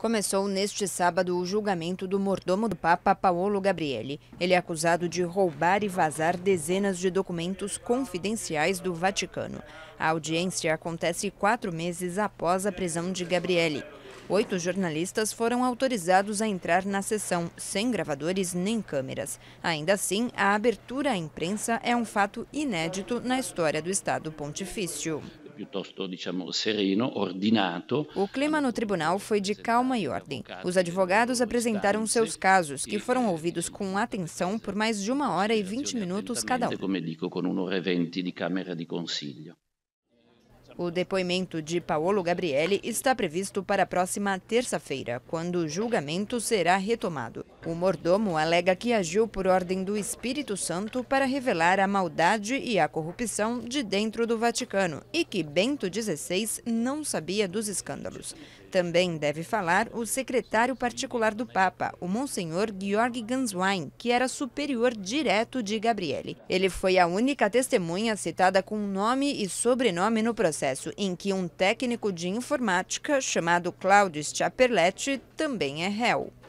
Começou neste sábado o julgamento do mordomo do Papa Paolo Gabriele. Ele é acusado de roubar e vazar dezenas de documentos confidenciais do Vaticano. A audiência acontece quatro meses após a prisão de Gabriele. Oito jornalistas foram autorizados a entrar na sessão, sem gravadores nem câmeras. Ainda assim, a abertura à imprensa é um fato inédito na história do Estado Pontifício piuttosto diciamo sereno, ordinato. O clima no tribunal foi de calma e ordem. Os advogados apresentaram seus casos, que foram ouvidos com atenção por mais de uma hora e vinte minutos cada um. Como com hora e de Câmara de Conselho. O depoimento de Paolo Gabrielli está previsto para a próxima terça-feira, quando o julgamento será retomado. O mordomo alega que agiu por ordem do Espírito Santo para revelar a maldade e a corrupção de dentro do Vaticano e que Bento XVI não sabia dos escândalos. Também deve falar o secretário particular do Papa, o Monsenhor Georg Ganswein, que era superior direto de Gabriele. Ele foi a única testemunha citada com nome e sobrenome no processo, em que um técnico de informática chamado Claudio Schiaperletti também é réu.